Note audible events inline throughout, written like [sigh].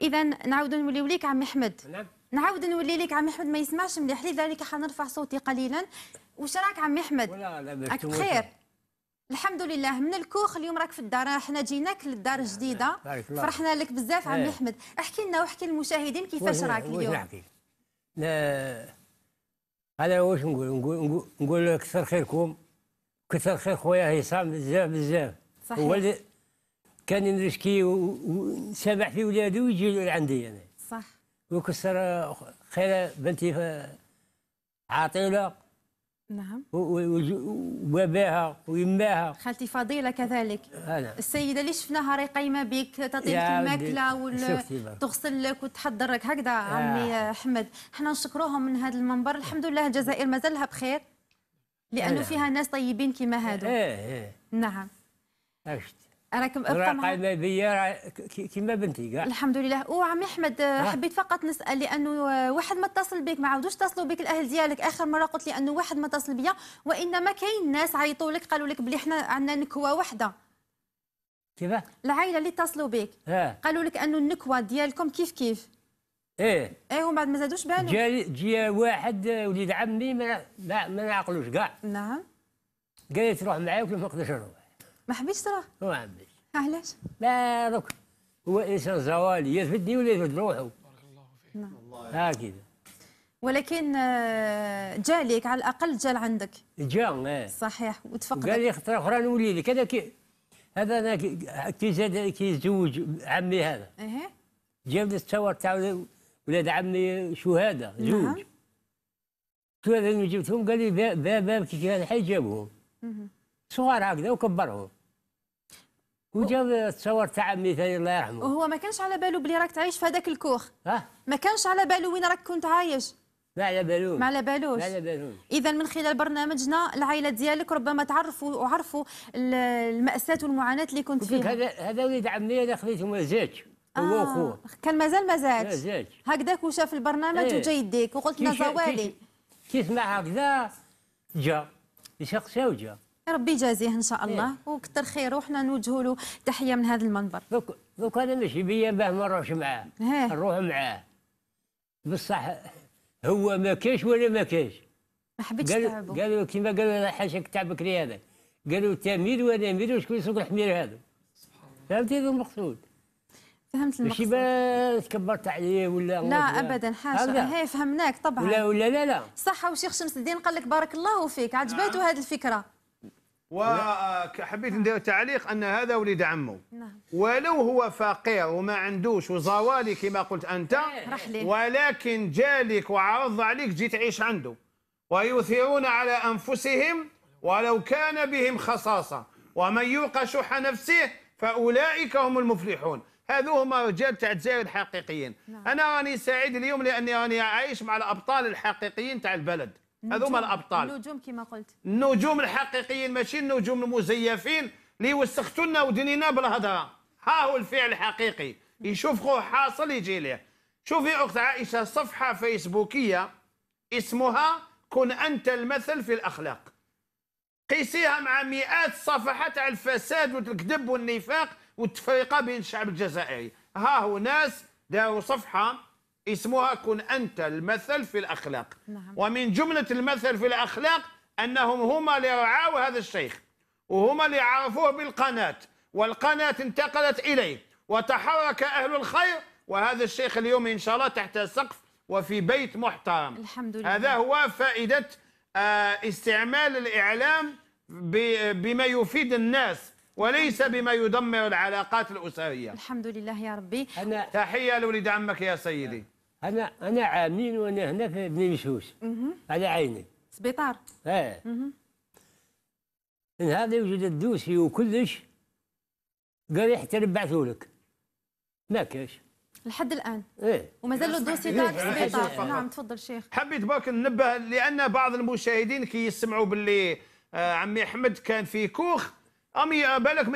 اذا نعاود نولي ليك عم احمد نعم نعاود نولي ليك عم احمد ما يسمعش مليح لذلك حنرفع صوتي قليلا واش راك عم احمد ولا لا بخير الحمد لله من الكوخ اليوم راك في الدار احنا جيناك للدار الجديده فرحنا لك بزاف عم احمد إيه. احكي لنا واحكي للمشاهدين كيفاش راك اليوم هذا انا واش نقول نقول نقول كثر خيركم كثر خير خويا هيثم بزاف بزاف صحيح كان نشكي ونسامح في ولادي ويجي لعندي انا صح وكسر خير بنتي عاطله نعم وباباها ويماها خالتي فضيلة كذلك أنا. السيدة اللي شفناها راهي قايمة بك تعطيك الماكلة وتغسل لك وتحضر لك هكذا آه. عمي احمد، احنا نشكروهم من هذا المنبر الحمد لله الجزائر مازالها بخير لأنه أنا. نعم. فيها ناس طيبين كما هادو ايه ايه نعم أشت. راكم ابقى الذي كيما بنتي كاع الحمد لله وعمي احمد حبيت فقط نسال لانه واحد ما اتصل بك ما عاودوش اتصلوا بك الاهل ديالك اخر مره قلت لي انه واحد ما اتصل بيا وانما كاين ناس عيطوا لك قالوا لك بلي حنا عندنا نكوه وحده كيفاه العائله اللي اتصلوا بك اه. قالوا لك انه النكوه ديالكم كيف كيف ايه ايه ومن بعد ما زادوش بانوا جا جا واحد وليد عمي ما ما, نعقلوش كاع نعم قال لي تروح معايا وكيف ما نقدرش نروح ما حبيتش تروح؟ ما حبيتش علاش؟ لا دوك هو انسان زوالي يثبتني ولا يثبت روحه بارك الله فيك هكذا ولكن آه، جا ليك على الاقل جا عندك جا ايه صحيح وتفقد قال لي خطره اخرى نولي لك هذا كي هذا انا كي زاد كي زوج عمي هذا اها جاب لي التصور تاع ولاد عمي شهاده نعم. زوج نعم. شهاده اللي جبتهم قال لي باب باب كي كان حي جابهم صغار هكذا وكبرهم وجا تصور تاع عمي ثاني الله يرحمه وهو ما كانش على باله بلي راك تعيش في هذاك الكوخ اه ما كانش على باله وين راك كنت عايش ما على بالوش ما على بالوش ما على بالوش اذا من خلال برنامجنا العائله ديالك ربما تعرفوا وعرفوا الماساه والمعاناه اللي كنت فيها هذا هذا وليد عمي انا خليته ما زادش آه هو وخوه كان مازال ما زادش هكذاك وشاف البرنامج ايه. وجا يديك وقلت لنا زوالي كي سمع هكذا جا يشخشا وجا ربي يجازيه ان شاء الله إيه. وكثر خيره وحنا نوجهوا له تحيه من هذا المنبر دوك دوك انا ماشي بيا باه ما نروحش معاه إيه. نروح معاه بصح هو ما كاش ولا ما كاش ما حبيتش قال قالوا كيما قالوا حاشاك تعبك لي هذا قالوا تمير وانا ميد وشكون يسوق الحمير هذا فهمتي هذا المقصود فهمت المقصود ماشي تكبرت عليه ولا لا ابدا حاجه إيه، هي فهمناك طبعا ولا ولا لا لا صح وشيخ شمس الدين قال لك بارك الله فيك عجبته نعم. هذه الفكره وحبيت ندير تعليق ان هذا وليد عمه نعم. ولو هو فقير وما عندوش وزوالي كما قلت انت إيه. ولكن جالك وعرض عليك جيت عيش عنده ويثيرون على انفسهم ولو كان بهم خصاصه ومن يوق شح نفسه فاولئك هم المفلحون هذو هما رجال تاع الجزائر الحقيقيين نعم. انا راني سعيد اليوم لاني راني عايش مع الابطال الحقيقيين تاع البلد هذوما الابطال النجوم كما قلت النجوم الحقيقيين ماشي النجوم المزيفين اللي وسختوا لنا ودنينا بالهضره ها هو الفعل الحقيقي يشوف خوه حاصل يجي ليه شوفي اخت عائشه صفحه فيسبوكيه اسمها كن انت المثل في الاخلاق قيسيها مع مئات صفحات على الفساد والكذب والنفاق والتفرقه بين الشعب الجزائري ها هو ناس داروا صفحه اسمها كن أنت المثل في الأخلاق نعم. ومن جملة المثل في الأخلاق أنهم هما اللي رعاوا هذا الشيخ وهما اللي عرفوه بالقناة والقناة انتقلت إليه وتحرك أهل الخير وهذا الشيخ اليوم إن شاء الله تحت سقف وفي بيت محترم الحمد لله. هذا هو فائدة آه، استعمال الإعلام بما يفيد الناس وليس بما يدمر العلاقات الأسرية الحمد لله يا ربي أنا تحية لولد عمك يا سيدي انا انا عامين وانا هنا في بني مشوش على عيني سبيطار ايه هذا يوجد الدوسي وكلش قال حتى ربعته لك ما كاش لحد الان ايه ومازال الدوسي إيه. قاعد في السبيطار إيه. إيه. نعم تفضل شيخ حبيت برك ننبه لان بعض المشاهدين كي يسمعوا باللي آه، عمي احمد كان في كوخ امي بالك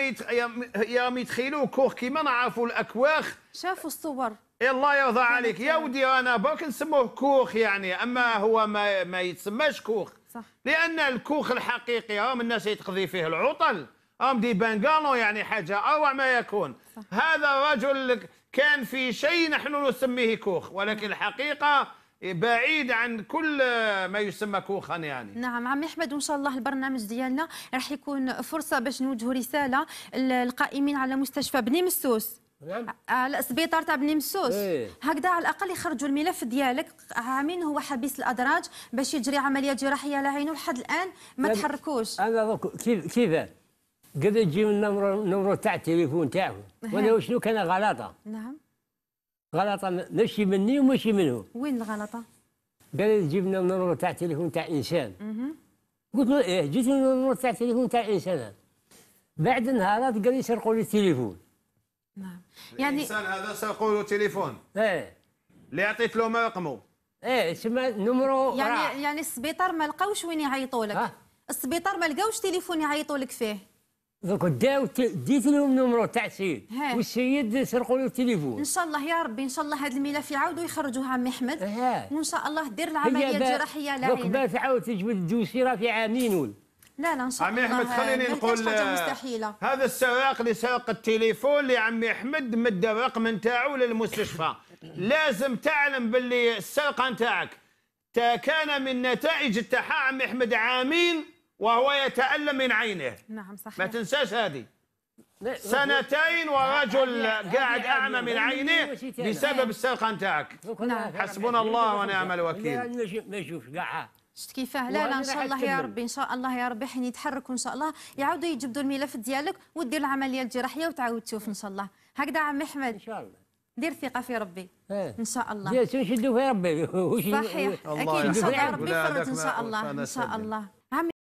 ما يتخيلوا كوخ كيما نعرفوا الاكواخ شافوا الصور الله يرضى عليك يا ودي انا برك نسموه كوخ يعني اما هو ما, ما يتسماش كوخ صح لان الكوخ الحقيقي راهم الناس يتقضي فيه العطل راهم دي بانغانو يعني حاجه اروع ما يكون صح. هذا الرجل كان في شيء نحن نسميه كوخ ولكن الحقيقه بعيد عن كل ما يسمى كوخا يعني نعم عمي احمد وان شاء الله البرنامج ديالنا راح يكون فرصه باش نوجهوا رساله للقائمين على مستشفى بني مسوس نعم على السبيطار تاع بني مسوس إيه؟ هكذا على الاقل يخرجوا الملف ديالك عامين هو حبيس الادراج باش يجري عمليه جراحيه على عينه لحد الان ما يعني تحركوش انا دوك كيف كيف قد من نمرو نمرو تاع التليفون تاعو نعم. وانا شنو كان غلطه نعم غلطه ماشي مني وماشي منه وين الغلطه قال جبنا نمرو تاع التليفون تاع انسان قلت له ايه جيت نمرو تاع التليفون تاع انسان بعد نهارات قال لي سرقوا لي التليفون نعم يعني, يعني الانسان هذا سيقول تليفون ايه اللي عطيت له ما رقمه ايه تسمى نمرو يعني راح. يعني السبيطار ما لقاوش وين يعيطوا لك السبيطار ما لقاوش تليفون يعيطوا لك فيه دوك داو ديت لهم نمرو تاع السيد والسيد سرقوا له التليفون ان شاء الله يا ربي ان شاء الله هذا الملف يعاودوا يخرجوه عمي احمد وان شاء الله دير العمليه الجراحيه لعينك دوك باش عاود تجبد الدوسي راه في عامين لا لا ان شاء الله عمي احمد خليني نقول آه، هذا السواق اللي ساق التليفون لعمي احمد مد الرقم نتاعو للمستشفى [laughs] لازم تعلم باللي السرقه نتاعك كان من نتائج التحا عمي احمد عامين وهو يتالم من عينه نعم صحيح ما تنساش هذه سنتين ورجل قاعد اعمى من عينه بسبب السرقه نتاعك نعم. حسبنا الله ونعم الوكيل ما نشوف قاعد كيفاه لا لا ان شاء الله يا ربي ان شاء الله يا ربي حين يتحركوا ان شاء الله يعاودوا يجبدوا الملف ديالك ودير العمليه الجراحيه وتعاود تشوف ان شاء الله هكذا عم احمد ان شاء الله دير ثقه في ربي ايه. ان شاء الله يشدوا في ربي [laughs] صحيح [laughs] اكيد ان شاء الله ربي يفرج ان شاء الله ان شاء الله